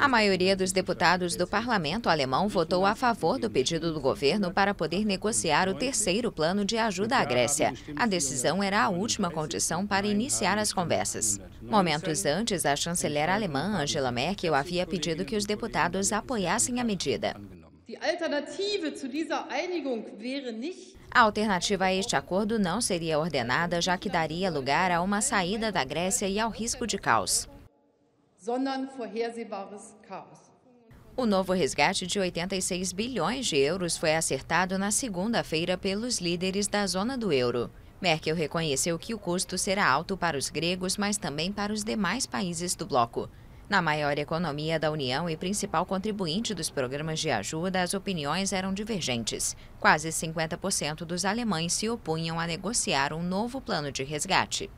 A maioria dos deputados do parlamento alemão votou a favor do pedido do governo para poder negociar o terceiro plano de ajuda à Grécia. A decisão era a última condição para iniciar as conversas. Momentos antes, a chanceler alemã Angela Merkel havia pedido que os deputados apoiassem a medida. A alternativa a este acordo não seria ordenada, já que daria lugar a uma saída da Grécia e ao risco de caos. O novo resgate de 86 bilhões de euros foi acertado na segunda-feira pelos líderes da zona do euro. Merkel reconheceu que o custo será alto para os gregos, mas também para os demais países do bloco. Na maior economia da União e principal contribuinte dos programas de ajuda, as opiniões eram divergentes. Quase 50% dos alemães se opunham a negociar um novo plano de resgate.